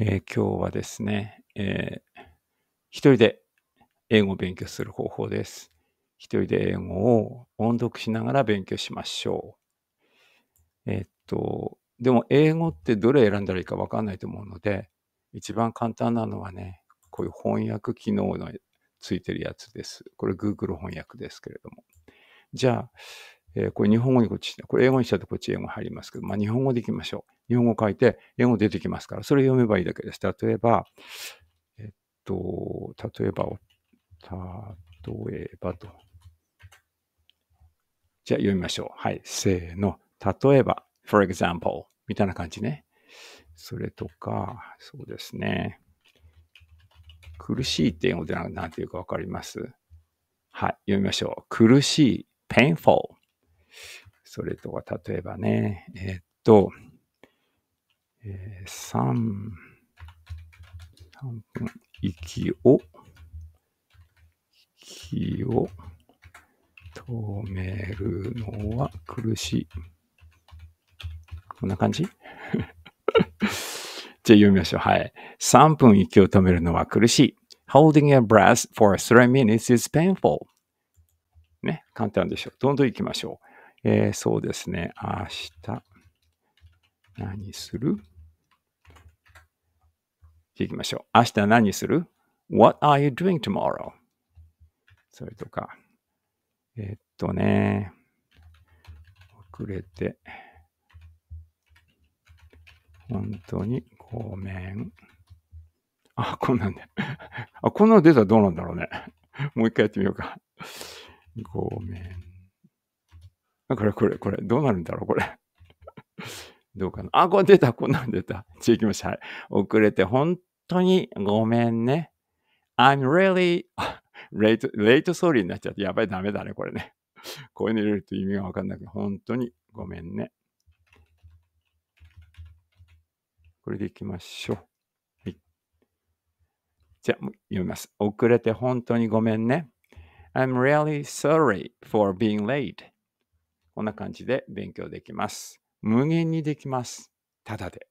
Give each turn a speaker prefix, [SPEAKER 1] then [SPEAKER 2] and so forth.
[SPEAKER 1] えー、今日はですね、えー、一人で英語を勉強する方法です。一人で英語を音読しながら勉強しましょう。えー、っと、でも英語ってどれ選んだらいいかわかんないと思うので、一番簡単なのはね、こういう翻訳機能のついてるやつです。これ Google 翻訳ですけれども。じゃあ、えこれ日本語にこっち、これ英語にしちゃってこっち英語入りますけど、まあ日本語でいきましょう。日本語書いて英語出てきますから、それ読めばいいだけです。例えば、えっと、例えば、例えばと。じゃあ読みましょう。はい。せーの。例えば、for example みたいな感じね。それとか、そうですね。苦しいって英語で何て言うかわかりますはい。読みましょう。苦しい、painful。それとは例えばね、えー、っと、えー、3、分、息を、息を止めるのは苦しい。こんな感じ じゃあ読みましょう。はい。3分息を止めるのは苦しい。Holding your breath for three minutes is painful. ね、簡単でしょう。どんどん行きましょう。えー、そうですね。明日、何する聞きましょう。明日何する ?What are you doing tomorrow? それとか、えー、っとね、遅れて、本当にごめん。あ、こんなんで、あ、こんなの出たらどうなんだろうね。もう一回やってみようか。ごめん。これこれ、これ、どうなるんだろう、これ。どうかな。あ、これ出た、こんなん出た。ち行きました。はい。遅れて、本当にごめんね。I'm really late, late sorry になっちゃって、やばい、ダメだね、これね。こういうの入れると意味がわかんなくて、本当にごめんね。これでいきましょう。はい。じゃあ、読みます。遅れて本当にごめんね。I'm really sorry for being late. こんな感じで勉強できます。無限にできます。ただで。